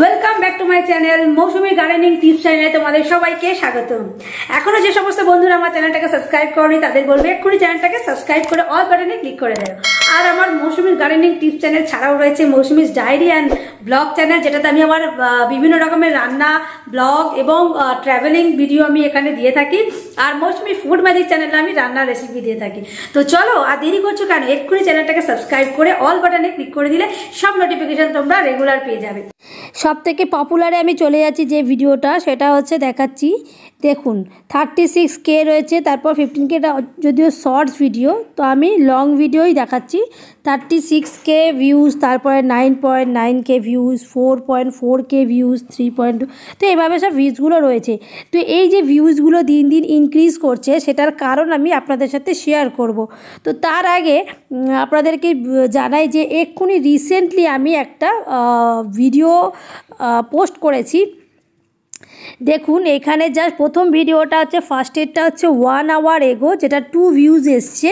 Welcome back to my channel Mousumi gardening tips চ্যানেলে তোমাদের সবাইকে স্বাগত এখনো যে সমস্ত বন্ধুরা আমার চ্যানেলটাকে সাবস্ক্রাইব করনি তাদের বলবে এক্ষুনি চ্যানেলটাকে সাবস্ক্রাইব করে অল বাটনে ক্লিক করে দেয় আর আমার মৌসুমি গার্ডেনিং টিপস চ্যানেল ছাড়াও রয়েছে মৌসুমির ডায়েরি অ্যান্ড ব্লগ চ্যানেল যেটাতে আমি আমার বিভিন্ন রকমের রান্না ব্লগ এবং ট্রাভেলিং ভিডিও আমি এখানে দিয়ে থাকি আর মৌসুমি ফুড ম্যাজিক চ্যানেলে আমি রান্নার রেসিপি দিয়ে থাকি তো চলো আর দেরি করছো কেন এক্ষুনি চ্যানেলটাকে সাবস্ক্রাইব করে অল বাটনে ক্লিক করে দিলে সব নোটিফিকেশান তোমরা রেগুলার পেয়ে যাবে সব থেকে পপুলারে আমি চলে যাচ্ছি যে ভিডিওটা সেটা হচ্ছে দেখাচ্ছি দেখুন থার্টি সিক্স কে রয়েছে তারপর ফিফটিন কেটা যদিও শর্টস ভিডিও তো আমি লং ভিডিওই দেখাচ্ছি থার্টি সিক্স কে ভিউজ তারপরে nine point nine K views four point four K views three point তো এভাবে সব ভিউজগুলো রয়েছে তো এই যে ভিউজগুলো দিন দিন ইনক্রিজ করছে সেটার কারণ আমি আপনাদের সাথে শেয়ার করব তো তার আগে আপনাদেরকে জানাই যে এক্ষুনি রিসেন্টলি আমি একটা ভিডিও পোস্ট করেছি দেখুন এখানে যা প্রথম ভিডিওটা হচ্ছে ফার্স্ট এডটা হচ্ছে ওয়ান আওয়ার এগো যেটা টু ভিউজ এসছে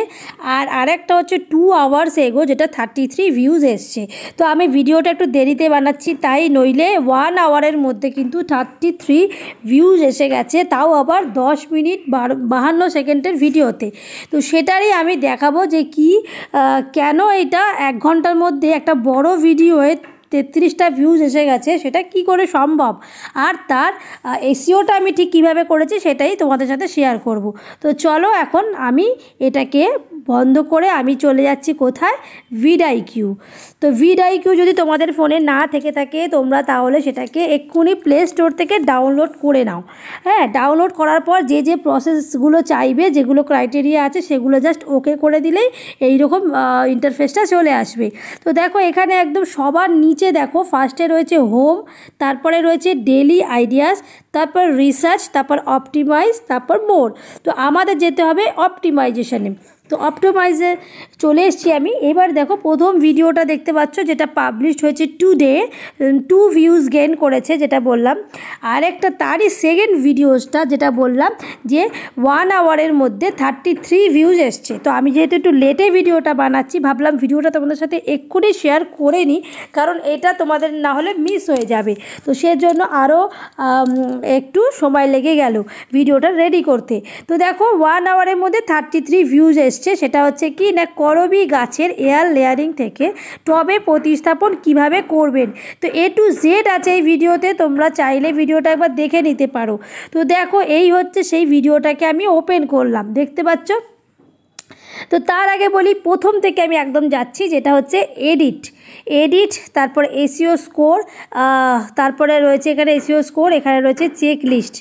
আর আরেকটা হচ্ছে টু আওয়ার্স এগো যেটা থার্টি থ্রি ভিউজ এসছে তো আমি ভিডিওটা একটু দেরিতে বানাচ্ছি তাই নইলে ওয়ান আওয়ারের মধ্যে কিন্তু থার্টি থ্রি ভিউজ এসে গেছে তাও আবার দশ মিনিট বাহান্ন সেকেন্ডের ভিডিওতে তো সেটারই আমি দেখাবো যে কি কেন এটা এক ঘন্টার মধ্যে একটা বড় ভিডিওয়ে তেত্রিশটা ভিউজ এসে গেছে সেটা কি করে সম্ভব আর তার এসিওটা e আমি ঠিক কীভাবে করেছি সেটাই তোমাদের সাথে শেয়ার করব তো চলো এখন আমি এটাকে বন্ধ করে আমি চলে যাচ্ছি কোথায় ভিডাই কিউ তো ভিডাই কিউ যদি তোমাদের ফোনে না থেকে থাকে তোমরা তাহলে সেটাকে এক্ষুনি প্লে স্টোর থেকে ডাউনলোড করে নাও হ্যাঁ ডাউনলোড করার পর যে যে প্রসেসগুলো চাইবে যেগুলো ক্রাইটেরিয়া আছে সেগুলো জাস্ট ওকে করে দিলেই এইরকম ইন্টারফেসটা চলে আসবে তো দেখো এখানে একদম সবার নিচে দেখো ফার্স্টে রয়েছে হোম তারপরে রয়েছে ডেলি আইডিয়াস তারপর রিসার্চ তারপর অপটিমাইজ তারপর মোর তো আমাদের যেতে হবে অপটিমাইজেশানে তো অপটোমাইজে চলে এসছি আমি এবার দেখো প্রথম ভিডিওটা দেখতে পাচ্ছ যেটা পাবলিশ হয়েছে টুডে টু ভিউজ গেন করেছে যেটা বললাম আর একটা তারই সেকেন্ড ভিডিওসটা যেটা বললাম যে ওয়ান আওয়ারের মধ্যে থার্টি থ্রি ভিউজ এসছে তো আমি যেহেতু একটু লেটে ভিডিওটা বানাচ্ছি ভাবলাম ভিডিওটা তোমাদের সাথে এক্ষুনি শেয়ার করে নিই কারণ এটা তোমাদের না হলে মিস হয়ে যাবে তো সেজন্য আরও একটু সময় লেগে গেল ভিডিওটা রেডি করতে তো দেখো ওয়ান আওয়ারের মধ্যে থার্টি থ্রি ভিউজ এসছে এসছে সেটা হচ্ছে কি না করবি গাছের এয়ার লেয়ারিং থেকে টবে প্রতিস্থাপন কিভাবে করবেন তো এ টু জেড আছে এই ভিডিওতে তোমরা চাইলে ভিডিওটা একবার দেখে নিতে পারো তো দেখো এই হচ্ছে সেই ভিডিওটাকে আমি ওপেন করলাম দেখতে পাচ্ছ তো তার আগে বলি প্রথম থেকে আমি একদম যাচ্ছি যেটা হচ্ছে এডিট এডিট তারপর এসিও স্কোর তারপরে রয়েছে এখানে এসিও স্কোর এখানে রয়েছে চেক লিস্ট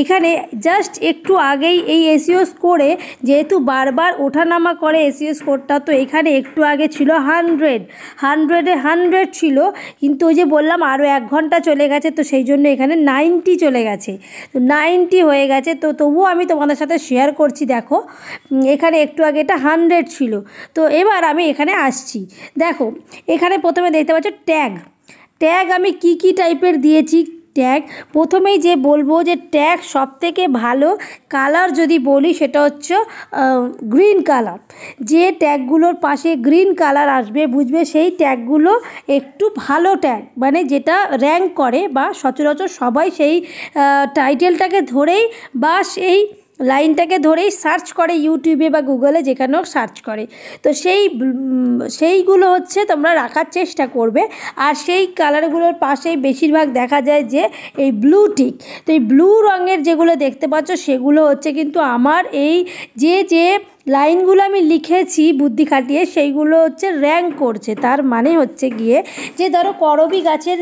এখানে জাস্ট একটু আগেই এই এসিও স্কোরে যেহেতু বারবার ওঠানামা করে এসিও স্কোরটা তো এখানে একটু আগে ছিল হানড্রেড হানড্রেডে হানড্রেড ছিল কিন্তু ওই যে বললাম আরও এক ঘন্টা চলে গেছে তো সেই জন্য এখানে নাইনটি চলে গেছে তো নাইনটি হয়ে গেছে তো তবুও আমি তোমাদের সাথে শেয়ার করছি দেখো এখানে একটু আগে এটা হানড্রেড ছিল তো এবার আমি এখানে আসছি দেখো এখানে এখানে প্রথমে দেখতে পাচ্ছ ট্যাগ ট্যাগ আমি কি কি টাইপের দিয়েছি ট্যাগ প্রথমেই যে বলবো যে ট্যাগ সবথেকে ভালো কালার যদি বলি সেটা হচ্ছে গ্রিন কালার যে ট্যাগগুলোর পাশে গ্রিন কালার আসবে বুঝবে সেই ট্যাগগুলো একটু ভালো ট্যাগ মানে যেটা র্যাঙ্ক করে বা সচরাচর সবাই সেই টাইটেলটাকে ধরেই বা সেই লাইনটাকে ধরেই সার্চ করে ইউটিউবে বা গুগলে যেখানেও সার্চ করে তো সেই সেইগুলো হচ্ছে তোমরা রাখার চেষ্টা করবে আর সেই কালারগুলোর পাশেই বেশিরভাগ দেখা যায় যে এই ব্লু টিক তো এই ব্লু রঙের যেগুলো দেখতে পাচ্ছ সেগুলো হচ্ছে কিন্তু আমার এই যে যে লাইনগুলো আমি লিখেছি বুদ্ধি খাটিয়ে সেইগুলো হচ্ছে র্যাঙ্ক করছে তার মানে হচ্ছে গিয়ে যে ধরো করবী গাছের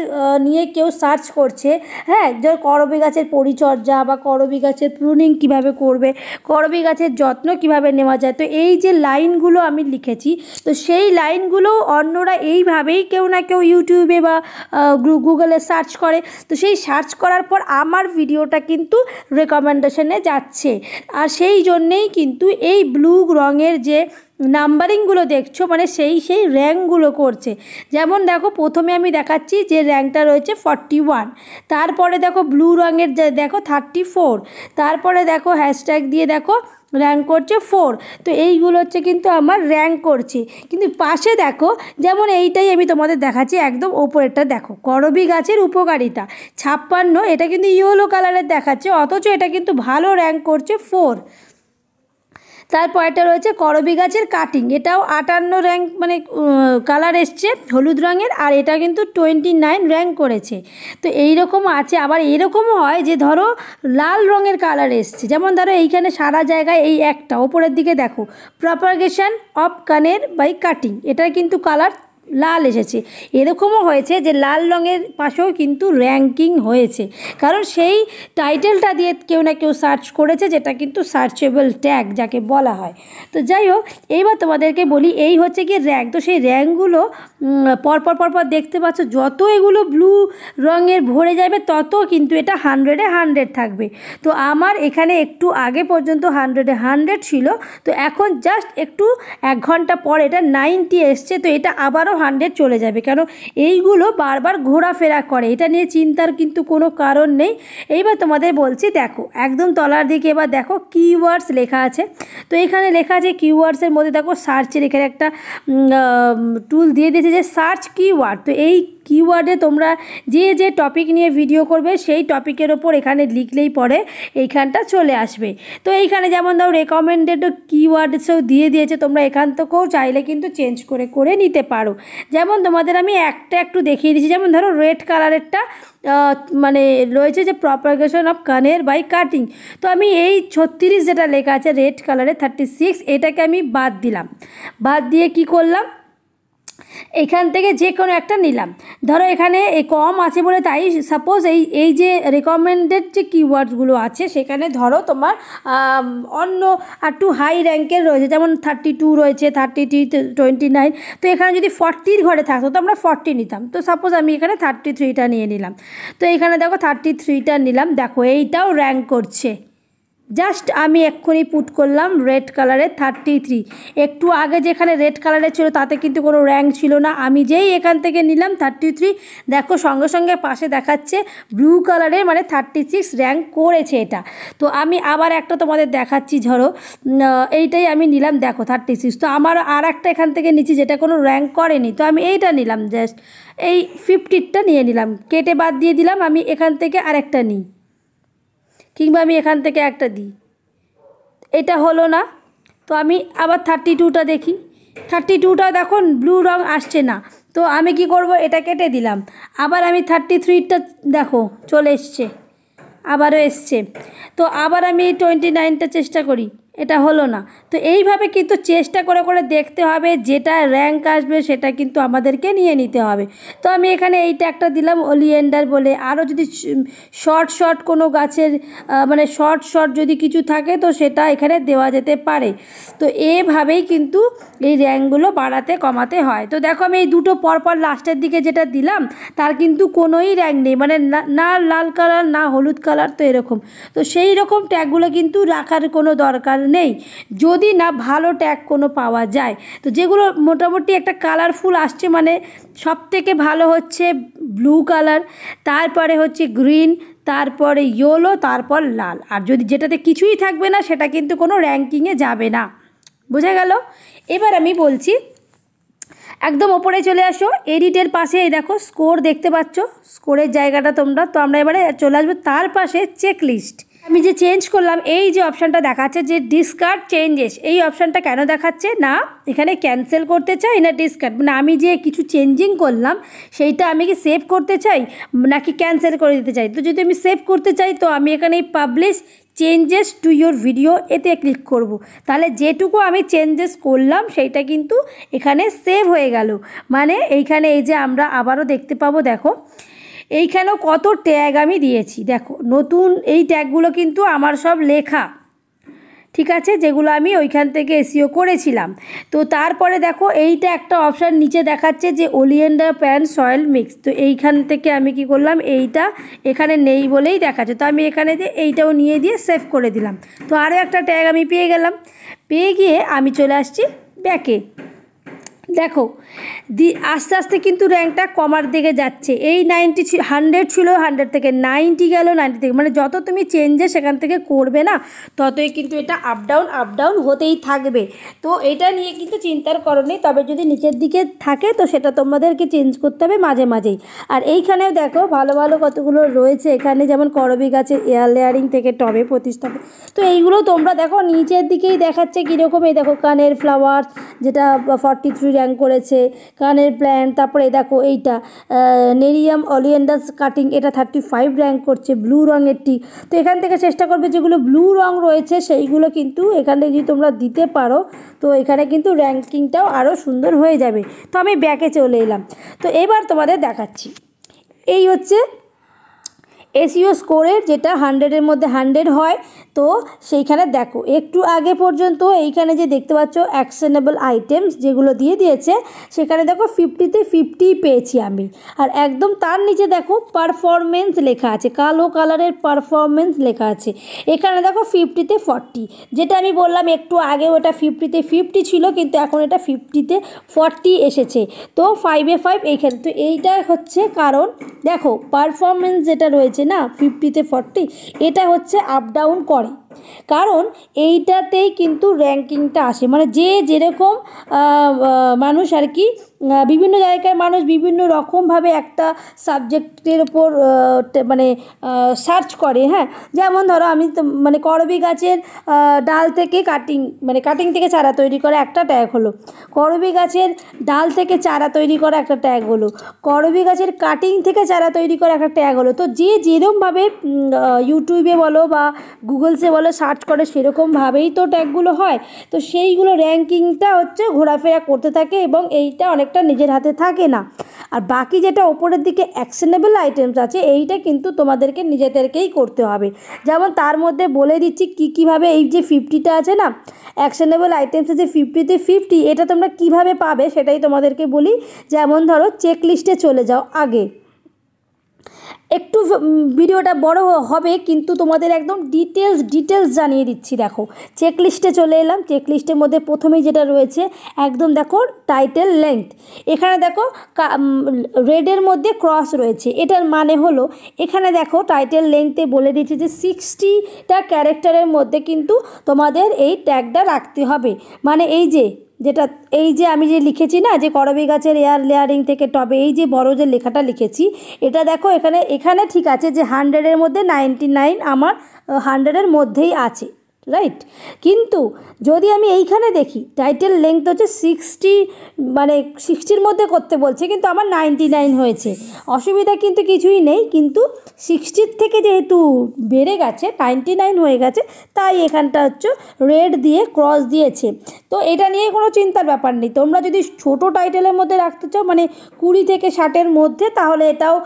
নিয়ে কেউ সার্চ করছে হ্যাঁ ধরো করবী গাছের পরিচর্যা বা করবী গাছের প্রুনিং কিভাবে করবে করবী গাছের যত্ন কিভাবে নেওয়া যায় তো এই যে লাইনগুলো আমি লিখেছি তো সেই লাইনগুলো অন্যরা এইভাবেই কেউ না কেউ ইউটিউবে বা গুগলে সার্চ করে তো সেই সার্চ করার পর আমার ভিডিওটা কিন্তু রেকমেন্ডেশনে যাচ্ছে আর সেই জন্যেই কিন্তু এই ব্লু ব্লু রঙের যে নাম্বারিংগুলো দেখছো মানে সেই সেই র্যাঙ্কগুলো করছে যেমন দেখো প্রথমে আমি দেখাচ্ছি যে র্যাঙ্কটা রয়েছে ফর্টি ওয়ান তারপরে দেখো ব্লু রঙের দেখো থার্টি ফোর তারপরে দেখো হ্যাশট্যাগ দিয়ে দেখো র্যাঙ্ক করছে ফোর তো এইগুলো হচ্ছে কিন্তু আমার র্যাঙ্ক করছে কিন্তু পাশে দেখো যেমন এইটাই আমি তোমাদের দেখাচ্ছি একদম ওপরেরটা দেখো করবি গাছের উপকারিতা ছাপ্পান্ন এটা কিন্তু ইয়েলো কালারের দেখাচ্ছে অথচ এটা কিন্তু ভালো র্যাঙ্ক করছে ফোর এটা রয়েছে করবি গাছের কাটিং এটাও আটান্ন র্যাঙ্ক মানে কালার এসছে হলুদ রঙের আর এটা কিন্তু টোয়েন্টি নাইন র্যাঙ্ক করেছে তো এই রকম আছে আবার এরকমও হয় যে ধরো লাল রঙের কালার এসছে যেমন ধরো এইখানে সারা জায়গায় এই একটা ওপরের দিকে দেখো propagation of kaner by cutting এটার কিন্তু কালার লাল এসেছে এরকমও হয়েছে যে লাল রঙের পাশেও কিন্তু র্যাঙ্কিং হয়েছে কারণ সেই টাইটেলটা দিয়ে কেউ না কেউ সার্চ করেছে যেটা কিন্তু সার্চেবল ট্যাগ যাকে বলা হয় তো যাই হোক এইবার তোমাদেরকে বলি এই হচ্ছে কি র্যাঙ্ক তো সেই র্যাঙ্কগুলো পরপর পরপর দেখতে পাচ্ছ যত এগুলো ব্লু রঙের ভরে যাবে তত কিন্তু এটা হান্ড্রেডে হান্ড্রেড থাকবে তো আমার এখানে একটু আগে পর্যন্ত হান্ড্রেডে হান্ড্রেড ছিল তো এখন জাস্ট একটু এক ঘন্টা পর এটা নাইনটি এসছে তো এটা আবারও হান্ড্রেড চলে যাবে কেন এইগুলো বারবার ঘোরাফেরা করে এটা নিয়ে চিন্তার কিন্তু কোনো কারণ নেই এইবার তোমাদের বলছি দেখো একদম তলার দিকে এবার দেখো কিওয়ার্ডস লেখা আছে তো এখানে লেখা আছে কিওয়ার্ডসের মধ্যে দেখো সার্চের এখানে একটা টুল দিয়ে দিয়েছে যে সার্চ কিওয়ার্ড তো এই কিওয়ার্ডে তোমরা যে যে টপিক নিয়ে ভিডিও করবে সেই টপিকের ওপর এখানে লিখলেই পরে এইখানটা চলে আসবে তো এইখানে যেমন ধরো রেকমেন্ডেড কিওয়ার্ডসও দিয়ে দিয়েছে তোমরা এখান থেকেও চাইলে কিন্তু চেঞ্জ করে করে নিতে পারো যেমন তোমাদের আমি একটা একটু দেখিয়ে দিচ্ছি যেমন ধরো রেড কালারেরটা মানে রয়েছে যে propagation of kaner by cutting তো আমি এই ছত্রিশ যেটা লেখা আছে রেড কালারে থার্টি সিক্স এটাকে আমি বাদ দিলাম বাদ দিয়ে কি করলাম এখান থেকে যে কোনো একটা নিলাম ধরো এখানে কম আছে বলে তাই সাপোজ এই এই যে রেকমেন্ডেড যে কিওয়ার্ডসগুলো আছে সেখানে ধরো তোমার অন্য আর টু হাই র্যাঙ্কের রয়েছে যেমন থার্টি টু রয়েছে থার্টি থ্রি টোয়েন্টি নাইন তো এখানে যদি ফর্টির ঘরে থাকতো তো আমরা ফর্টি নিতাম তো সাপোজ আমি এখানে থার্টি থ্রিটা নিয়ে নিলাম তো এখানে দেখো থার্টি থ্রিটা নিলাম দেখো এইটাও র্যাঙ্ক করছে জাস্ট আমি এক্ষুনি পুট করলাম রেড কালারে থার্টি থ্রি একটু আগে যেখানে রেড কালারে ছিল তাতে কিন্তু কোনো র্যাঙ্ক ছিল না আমি যেই এখান থেকে নিলাম থার্টি থ্রি দেখো সঙ্গে সঙ্গে পাশে দেখাচ্ছে ব্লু কালারে মানে থার্টি সিক্স র্যাঙ্ক করেছে এটা তো আমি আবার একটা তোমাদের দেখাচ্ছি ঝড়ো এইটাই আমি নিলাম দেখো থার্টি সিক্স তো আমার আর একটা এখান থেকে নিচে যেটা কোনো র্যাঙ্ক করেনি তো আমি এইটা নিলাম জাস্ট এই ফিফটিরটা নিয়ে নিলাম কেটে বাদ দিয়ে দিলাম আমি এখান থেকে আরেকটা নিই কিংবা আমি এখান থেকে একটা দিই এটা হলো না তো আমি আবার থার্টি টুটা দেখি থার্টি টুটা দেখুন ব্লু রং আসছে না তো আমি কি করব এটা কেটে দিলাম আবার আমি থার্টি থ্রিটা দেখো চলে এসছে আবারও এসছে তো আবার আমি টোয়েন্টি নাইনটা চেষ্টা করি এটা হলো না তো এইভাবে কিন্তু চেষ্টা করে করে দেখতে হবে যেটা র্যাঙ্ক আসবে সেটা কিন্তু আমাদেরকে নিয়ে নিতে হবে তো আমি এখানে এইটা একটা দিলাম ওলিয়েন্ডার বলে আরও যদি শর্ট শর্ট কোনো গাছের মানে শর্ট শর্ট যদি কিছু থাকে তো সেটা এখানে দেওয়া যেতে পারে তো এভাবেই কিন্তু এই র্যাঙ্কগুলো বাড়াতে কমাতে হয় তো দেখো আমি এই দুটো পরপর লাস্টের দিকে যেটা দিলাম তার কিন্তু কোনোই র্যাঙ্ক নেই মানে না লাল কালার না হলুদ কালার তো এরকম তো সেই রকম ট্যাগুলো কিন্তু রাখার কোনো দরকার নেই যদি না ভালো ট্যাগ কোনো পাওয়া যায় তো যেগুলো মোটামুটি একটা কালারফুল আসছে মানে সব থেকে ভালো হচ্ছে ব্লু কালার তারপরে হচ্ছে গ্রিন তারপরে ইয়েলো তারপর লাল আর যদি যেটাতে কিছুই থাকবে না সেটা কিন্তু কোনো র্যাঙ্কিংয়ে যাবে না বোঝা গেল এবার আমি বলছি একদম ওপরে চলে আসো এডিটের পাশে এই দেখো স্কোর দেখতে পাচ্ছ স্কোরের জায়গাটা তোমরা তো আমরা এবারে চলে আসবো তার পাশে চেকলিস্ট আমি যে চেঞ্জ করলাম এই যে অপশানটা দেখাচ্ছে যে ডিসকার্ড চেঞ্জেস এই অপশানটা কেন দেখাচ্ছে না এখানে ক্যান্সেল করতে চাই না ডিসকার্ড মানে আমি যে কিছু চেঞ্জিং করলাম সেইটা আমি কি সেভ করতে চাই নাকি ক্যান্সেল করে দিতে চাই তো যদি আমি সেভ করতে চাই তো আমি এখানে publish changes to your video এতে ক্লিক করব। তাহলে যেটুকু আমি চেঞ্জেস করলাম সেইটা কিন্তু এখানে সেভ হয়ে গেল মানে এইখানে এই যে আমরা আবারও দেখতে পাবো দেখো এইখানেও কত ট্যাগ আমি দিয়েছি দেখো নতুন এই ট্যাগগুলো কিন্তু আমার সব লেখা ঠিক আছে যেগুলো আমি ওইখান থেকে এসিও করেছিলাম তো তারপরে দেখো এইটা একটা অপশান নিচে দেখাচ্ছে যে ওলিয়েন্ডার প্যান সয়েল মিক্স তো এইখান থেকে আমি কি করলাম এইটা এখানে নেই বলেই দেখাচ্ছে তো আমি এখানে যে এইটাও নিয়ে দিয়ে সেভ করে দিলাম তো আরও একটা ট্যাগ আমি পেয়ে গেলাম পেয়ে গিয়ে আমি চলে আসছি ব্যাকে দেখো দি আস্তে আস্তে কিন্তু র্যাঙ্কটা কমার দিকে যাচ্ছে এই নাইনটি হান্ড্রেড ছিল হান্ড্রেড থেকে নাইনটি গেল নাইনটি থেকে মানে যত তুমি চেঞ্জে সেখান থেকে করবে না ততই কিন্তু এটা আপ ডাউন আপ ডাউন হতেই থাকবে তো এটা নিয়ে কিন্তু চিন্তার করণে তবে যদি নিচের দিকে থাকে তো সেটা তোমাদেরকে চেঞ্জ করতে হবে মাঝে মাঝেই আর এইখানেও দেখো ভালো ভালো কতগুলো রয়েছে এখানে যেমন করবি গাছে এয়ার লেয়ারিং থেকে টবে প্রতিস্থাপন তো এইগুলো তোমরা দেখো নিচের দিকেই দেখাচ্ছে কীরকম এই দেখো কানের ফ্লাওয়ার যেটা ফর্টি থ্রি প্ল্যান করেছে কানের প্ল্যান তারপরে দেখো এইটা নেরিয়াম অলিয়েন্ডাস কাটিং এটা থার্টি ফাইভ র্যাঙ্ক করছে ব্লু রঙেরটি তো এখান থেকে চেষ্টা করবে যেগুলো ব্লু রং রয়েছে সেইগুলো কিন্তু এখান থেকে যদি তোমরা দিতে পারো তো এখানে কিন্তু র্যাঙ্কিংটাও আরও সুন্দর হয়ে যাবে তো আমি ব্যাকে চলে এলাম তো এবার তোমাদের দেখাচ্ছি এই হচ্ছে এসিও স্কোরের যেটা হান্ড্রেডের মধ্যে হান্ড্রেড হয় তো সেইখানে দেখো একটু আগে পর্যন্ত এইখানে যে দেখতে পাচ্ছ অ্যাকশনেবল আইটেমস যেগুলো দিয়ে দিয়েছে সেখানে দেখো ফিফটিতে ফিফটি পেয়েছি আমি আর একদম তার নিচে দেখো পারফরমেন্স লেখা আছে কালো কালারের পারফরমেন্স লেখা আছে এখানে দেখো ফিফটিতে ফর্টি যেটা আমি বললাম একটু আগে ওটা ফিফটিতে ফিফটি ছিল কিন্তু এখন এটা ফিফটিতে ফর্টি এসেছে তো ফাইভে ফাইভ এইখানে তো এইটা হচ্ছে কারণ দেখো পারফরমেন্স যেটা রয়েছে আছে না ফিফটিতে ফর্টি এটা হচ্ছে আপ ডাউন করে কারণ এইটাতেই কিন্তু র্যাঙ্কিংটা আসে মানে যে যেরকম মানুষ আর কি বিভিন্ন জায়গায় মানুষ বিভিন্ন রকমভাবে একটা সাবজেক্টের ওপর মানে সার্চ করে হ্যাঁ যেমন ধরো আমি মানে করবি গাছের ডাল থেকে কাটিং মানে কাটিং থেকে চারা তৈরি করা একটা ট্যাগ হলো করবি গাছের ডাল থেকে চারা তৈরি করা একটা ট্যাগ হলো করবি গাছের কাটিং থেকে চারা তৈরি করা একটা ট্যাগ হলো তো যে যেরকমভাবে ইউটিউবে বলো বা গুগলসে বলো তাহলে সার্চ করে সেরকমভাবেই তো ট্যাগুলো হয় তো সেইগুলো র্যাঙ্কিংটা হচ্ছে ঘোরাফেরা করতে থাকে এবং এইটা অনেকটা নিজের হাতে থাকে না আর বাকি যেটা ওপরের দিকে অ্যাকশনেবল আইটেমস আছে এইটা কিন্তু তোমাদেরকে নিজেদেরকেই করতে হবে যেমন তার মধ্যে বলে দিচ্ছি কী কীভাবে এই যে ফিফটিটা আছে না অ্যাকশনেবল আইটেমসে যে ফিফটিতে ফিফটি এটা তোমরা কিভাবে পাবে সেটাই তোমাদেরকে বলি যেমন ধরো চেকলিস্টে চলে যাও আগে একটু ভিডিওটা বড় হবে কিন্তু তোমাদের একদম ডিটেলস ডিটেলস জানিয়ে দিচ্ছি দেখো চেকলিস্টে চলে এলাম চেকলিস্টের মধ্যে প্রথমেই যেটা রয়েছে একদম দেখো টাইটেল লেন্থ এখানে দেখো রেডের মধ্যে ক্রস রয়েছে এটার মানে হলো এখানে দেখো টাইটেল লেন্থে বলে দিচ্ছে যে সিক্সটিটা ক্যারেক্টারের মধ্যে কিন্তু তোমাদের এই ট্যাগটা রাখতে হবে মানে এই যে যেটা এই যে আমি যে লিখেছি না যে করবি গাছের এয়ার লেয়ারিং থেকে টবে এই যে বড় যে লেখাটা লিখেছি এটা দেখো এখানে এখানে ঠিক আছে যে হান্ড্রেডের মধ্যে নাইনটি নাইন আমার হান্ড্রেডের মধ্যেই আছে রাইট কিন্তু যদি আমি এইখানে দেখি টাইটেল লেংথ হচ্ছে সিক্সটি মানে সিক্সটির মধ্যে করতে বলছে কিন্তু আমার নাইনটি নাইন হয়েছে অসুবিধা কিন্তু কিছুই নেই কিন্তু সিক্সটির থেকে যেহেতু বেড়ে গেছে নাইনটি নাইন হয়ে গেছে তাই এখানটা হচ্ছে রেড দিয়ে ক্রস দিয়েছে তো এটা নিয়ে কোনো চিন্তার ব্যাপার নেই তোমরা যদি ছোট টাইটেলের মধ্যে রাখতে চাও মানে কুড়ি থেকে ষাটের মধ্যে তাহলে এটাও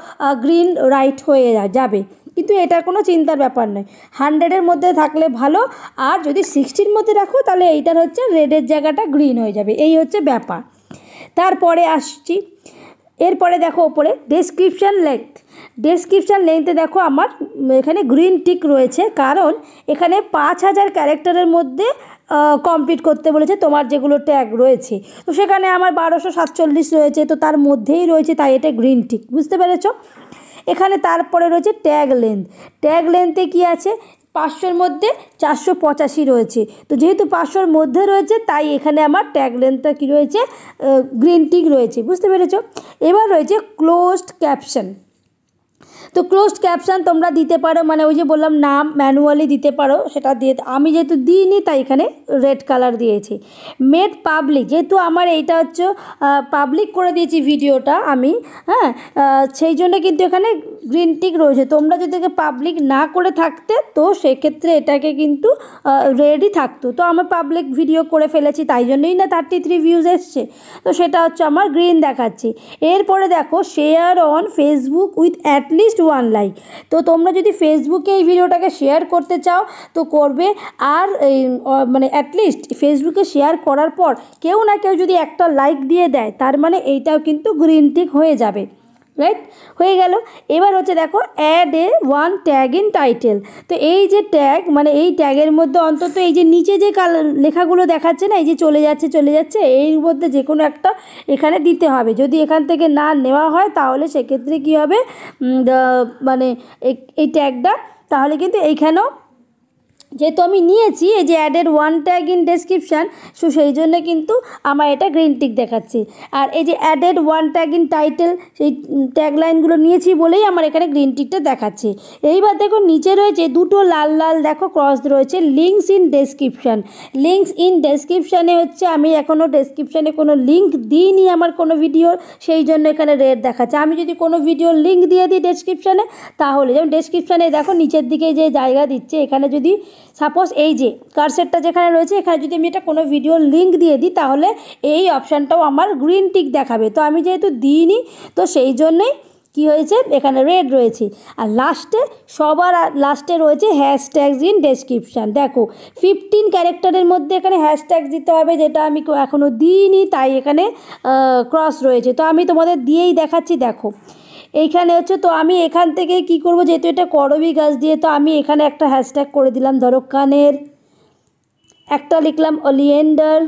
গ্রিন রাইট হয়ে যাবে কিন্তু এটা কোনো চিন্তার ব্যাপার নয় হান্ড্রেডের মধ্যে থাকলে ভালো আর যদি সিক্সটির মধ্যে রাখো তাহলে এইটার হচ্ছে রেডের জায়গাটা গ্রিন হয়ে যাবে এই হচ্ছে ব্যাপার তারপরে আসছি এরপরে দেখো ওপরে ডেসক্রিপশান লেন্থ ডেসক্রিপশান লেন্থে দেখো আমার এখানে গ্রিন টিক রয়েছে কারণ এখানে পাঁচ হাজার ক্যারেক্টারের মধ্যে কমপ্লিট করতে বলেছে তোমার যেগুলো ট্যাগ রয়েছে তো সেখানে আমার বারোশো সাতচল্লিশ রয়েছে তো তার মধ্যেই রয়েছে তাই এটা গ্রিন টিক বুঝতে পেরেছো এখানে তারপরে রয়েছে ট্যাগ লেন্থ ট্যাগ লেন্থে কি আছে পাঁচশোর মধ্যে চারশো পঁচাশি রয়েছে তো যেহেতু পাঁচশোর মধ্যে রয়েছে তাই এখানে আমার ট্যাগ লেন্থটা কী রয়েছে গ্রিন টিক রয়েছে বুঝতে পেরেছ এবার রয়েছে ক্লোজড ক্যাপশন তো ক্লোজড ক্যাপশান তোমরা দিতে পারো মানে ওই যে বললাম নাম ম্যানুয়ালি দিতে পারো সেটা দিয়ে আমি যেহেতু দিইনি তাই এখানে রেড কালার দিয়েছি মেড পাবলিক যেহেতু আমার এইটা হচ্ছে পাবলিক করে দিয়েছি ভিডিওটা আমি হ্যাঁ সেই জন্য কিন্তু এখানে গ্রিন টিক রয়েছে তোমরা যদি পাবলিক না করে থাকতে তো সেক্ষেত্রে এটাকে কিন্তু রেডি থাকতো তো আমার পাবলিক ভিডিও করে ফেলেছি তাই জন্যই না থার্টি থ্রি ভিউজ এসছে তো সেটা হচ্ছে আমার গ্রিন দেখাচ্ছে এরপরে দেখো share on Facebook with at least one like তো তোমরা যদি ফেসবুকে এই ভিডিওটাকে শেয়ার করতে চাও তো করবে আর মানে অ্যাটলিস্ট ফেসবুকে শেয়ার করার পর কেউ না কেউ যদি একটা লাইক দিয়ে দেয় তার মানে এইটাও কিন্তু গ্রিন টিক হয়ে যাবে রাইট হয়ে গেল এবার হচ্ছে দেখো add a one tag in title তো এই যে ট্যাগ মানে এই ট্যাগের মধ্যে অন্তত এই যে নিচে যে কাল লেখাগুলো দেখাচ্ছে না এই যে চলে যাচ্ছে চলে যাচ্ছে এর মধ্যে যে কোনো একটা এখানে দিতে হবে যদি এখান থেকে না নেওয়া হয় তাহলে সেক্ষেত্রে কী হবে মানে এই ট্যাগটা তাহলে কিন্তু এইখানেও যেহেতু আমি নিয়েছি এই যে অ্যাডের one tag in description so সেই জন্য কিন্তু আমার এটা গ্রিন টিক দেখাচ্ছে আর এই যে added one tag in title সেই ট্যাগলাইনগুলো নিয়েছি বলেই আমার এখানে গ্রিন টিকটা দেখাচ্ছে এইবার দেখো নিচে রয়েছে দুটো লাল লাল দেখো ক্রস রয়েছে links in description links in ডেসক্রিপশানে হচ্ছে আমি এখনও ডেসক্রিপশানে কোনো লিঙ্ক দিইনি আমার কোনো ভিডিওর সেই জন্য এখানে রেড দেখাচ্ছে আমি যদি কোনো ভিডিওর লিঙ্ক দিয়ে দিই ডেসক্রিপশানে তাহলে যেমন ডেসক্রিপশানে দেখো নিচের দিকে যে জায়গা দিচ্ছে এখানে যদি সাপোজ এই যে কারসেটটা যেখানে রয়েছে এখানে যদি আমি এটা কোনো ভিডিওর লিঙ্ক দিয়ে দিই তাহলে এই অপশানটাও আমার গ্রিন টিক দেখাবে তো আমি যেহেতু দিইনি তো সেই জন্যই কি হয়েছে এখানে রেড রয়েছে আর লাস্টে সবার লাস্টে রয়েছে হ্যাশট্যাগস ইন ডেসক্রিপশান দেখো ফিফটিন ক্যারেক্টারের মধ্যে এখানে হ্যাশট্যাগ দিতে হবে যেটা আমি এখনও দিইনি তাই এখানে ক্রস রয়েছে তো আমি তোমাদের দিয়েই দেখাচ্ছি দেখো এইখানে হচ্ছে তো আমি এখান থেকে কি করব যেহেতু এটা করবি গাছ দিয়ে তো আমি এখানে একটা হ্যাশট্যাগ করে দিলাম ধরো কানের একটা লিখলাম অলিয়েন্ডার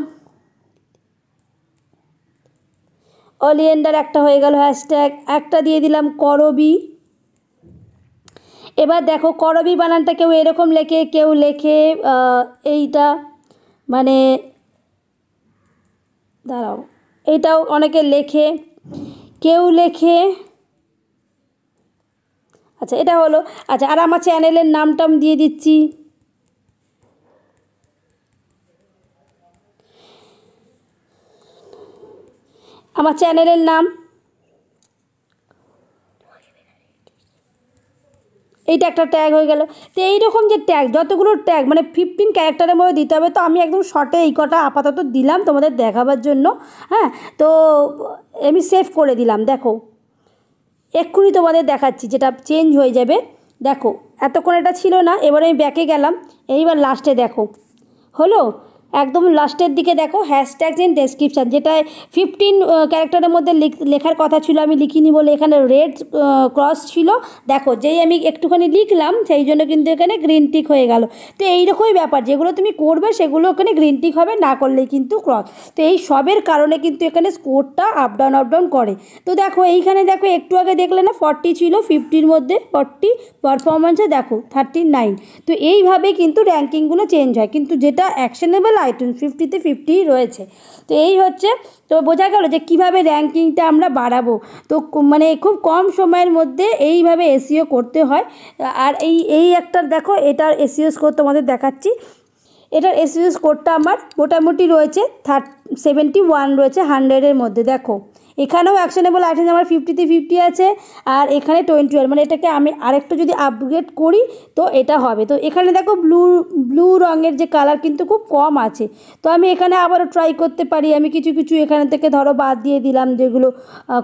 অলিয়েন্ডার একটা হয়ে গেল হ্যাশট্যাগ একটা দিয়ে দিলাম করবি এবার দেখো করবি বানানটা কেউ এরকম লেখে কেউ লেখে এইটা মানে দাঁড়াও এটাও অনেকে লেখে কেউ লেখে আচ্ছা এটা হলো আচ্ছা আর আমার চ্যানেলের নাম টাম দিয়ে দিচ্ছি আমার চ্যানেলের নাম এইটা একটা ট্যাগ হয়ে গেল তো এইরকম যে ট্যাগ যতগুলো ট্যাগ মানে ফিফটিন ক্যারেক্টারের মধ্যে দিতে হবে তো আমি একদম শর্টে এই কটা আপাতত দিলাম তোমাদের দেখাবার জন্য হ্যাঁ তো আমি সেভ করে দিলাম দেখো এক্ষুনি তোমাদের দেখাচ্ছি যেটা চেঞ্জ হয়ে যাবে দেখো এতক্ষণ এটা ছিল না এবার আমি ব্যাকে গেলাম এইবার লাস্টে দেখো হলো একদম লাস্টের দিকে দেখো হ্যাশট্যাগ ইন ডেসক্রিপশান যেটা ফিফটিন ক্যারেক্টারের মধ্যে লেখার কথা ছিল আমি লিখিনি বলে এখানে রেড ক্রস ছিল দেখো যেই আমি একটুখানি লিখলাম সেই জন্য কিন্তু এখানে গ্রিন টিক হয়ে গেল তো এইরকমই ব্যাপার যেগুলো তুমি করবে সেগুলো ওখানে গ্রিন টিক হবে না করলে কিন্তু ক্রস তো এই সবের কারণে কিন্তু এখানে স্কোরটা আপ ডাউন আপ ডাউন করে তো দেখো এইখানে দেখো একটু আগে দেখলে না ফর্টি ছিল ফিফটির মধ্যে ফর্টি পারফরমেন্সে দেখো থার্টি নাইন তো এইভাবে কিন্তু র্যাঙ্কিংগুলো চেঞ্জ হয় কিন্তু যেটা অ্যাকশনেবল আইটুন ফিফটিতে ফিফটি রয়েছে তো এই হচ্ছে তো বোঝা গেল যে কিভাবে র্যাঙ্কিংটা আমরা বাড়াবো তো মানে খুব কম সময়ের মধ্যে এইভাবে এসিও e করতে হয় আর এই এই একটা দেখো এটার এসিও স্কোর e তোমাদের দেখাচ্ছি এটার এসিও স্কোরটা e আমার মোটামুটি রয়েছে থার্টি সেভেন্টি ওয়ান রয়েছে হান্ড্রেডের মধ্যে দেখো এখানেও অ্যাকশনেবল আইটেম আমার ফিফটিতে ফিফটি আছে আর এখানে টোয়েন্টি ওয়ান মানে এটাকে আমি আরেকটু যদি আপগ্রেড করি তো এটা হবে তো এখানে দেখো ব্লু ব্লু রঙের যে কালার কিন্তু খুব কম আছে তো আমি এখানে আবারও ট্রাই করতে পারি আমি কিছু কিছু এখানে থেকে ধরো বাদ দিয়ে দিলাম যেগুলো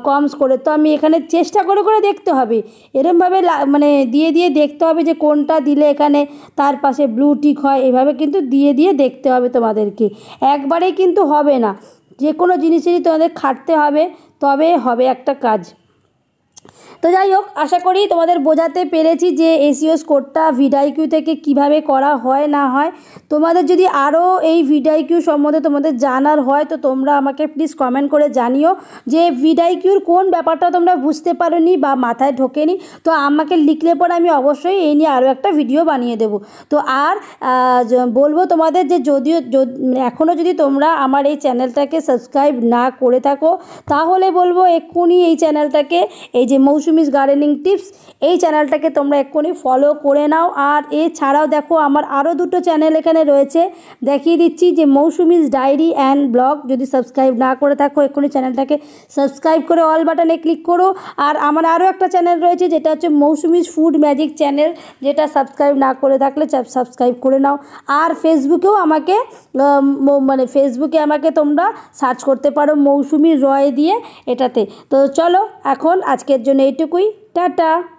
কমস করে তো আমি এখানে চেষ্টা করে করে দেখতে হবে এরমভাবে মানে দিয়ে দিয়ে দেখতে হবে যে কোনটা দিলে এখানে তার পাশে ব্লু টিক হয় এভাবে কিন্তু দিয়ে দিয়ে দেখতে হবে তোমাদেরকে একবারেই কিন্তু হবে হবে না যে কোনো জিনিসেরই তোমাদের খাটতে হবে তবে হবে একটা কাজ তো যাই হোক আশা করি তোমাদের বোঝাতে পেরেছি যে এসিও স্কোরটা ভিডাইকিউ থেকে কিভাবে করা হয় না হয় তোমাদের যদি আরও এই ভিডাইকিউ সম্বন্ধে তোমাদের জানার হয় তো তোমরা আমাকে প্লিজ কমেন্ট করে জানিও যে ভিডাইকিউর কোন ব্যাপারটা তোমরা বুঝতে পারো বা মাথায় ঢোকেনি তো আমাকে লিখলে পরে আমি অবশ্যই এই নিয়ে আরও একটা ভিডিও বানিয়ে দেব তো আর বলবো তোমাদের যে যদিও এখনও যদি তোমরা আমার এই চ্যানেলটাকে সাবস্ক্রাইব না করে থাকো তাহলে বলবো এক্ষুনি এই চ্যানেলটাকে এই যে মৌসুমিস গার্ডেনিং টিপস এই চ্যানেলটাকে তোমরা এক্ষুনি ফলো করে নাও আর এছাড়াও দেখো আমার আরও দুটো চ্যানেল এখানে রয়েছে দেখিয়ে দিচ্ছি যে মৌসুমিস ডায়েরি অ্যান্ড ব্লগ যদি সাবস্ক্রাইব না করে থাকো এক্ষুনি চ্যানেলটাকে সাবস্ক্রাইব করে অল বাটনে ক্লিক করো আর আমার আরও একটা চ্যানেল রয়েছে যেটা হচ্ছে মৌসুমিস ফুড ম্যাজিক চ্যানেল যেটা সাবস্ক্রাইব না করে থাকলে সাবস্ক্রাইব করে নাও আর ফেসবুকেও আমাকে মানে ফেসবুকে আমাকে তোমরা সার্চ করতে পারো মৌসুমি রয় দিয়ে এটাতে তো চলো এখন আজকের জন্য này to quý. Ta ta!